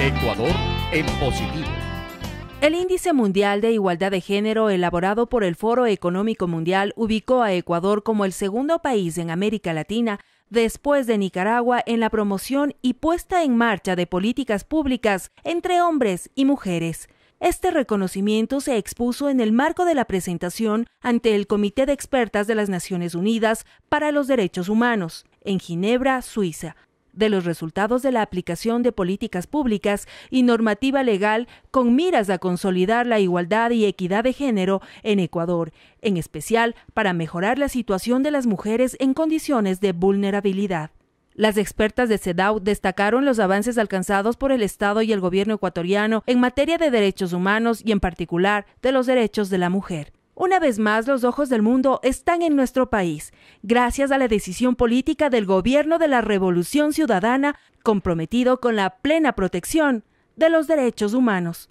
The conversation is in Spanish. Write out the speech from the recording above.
Ecuador en positivo. El Índice Mundial de Igualdad de Género elaborado por el Foro Económico Mundial ubicó a Ecuador como el segundo país en América Latina después de Nicaragua en la promoción y puesta en marcha de políticas públicas entre hombres y mujeres. Este reconocimiento se expuso en el marco de la presentación ante el Comité de Expertas de las Naciones Unidas para los Derechos Humanos, en Ginebra, Suiza, de los resultados de la aplicación de políticas públicas y normativa legal con miras a consolidar la igualdad y equidad de género en Ecuador, en especial para mejorar la situación de las mujeres en condiciones de vulnerabilidad. Las expertas de CEDAW destacaron los avances alcanzados por el Estado y el gobierno ecuatoriano en materia de derechos humanos y en particular de los derechos de la mujer. Una vez más, los ojos del mundo están en nuestro país, gracias a la decisión política del gobierno de la Revolución Ciudadana, comprometido con la plena protección de los derechos humanos.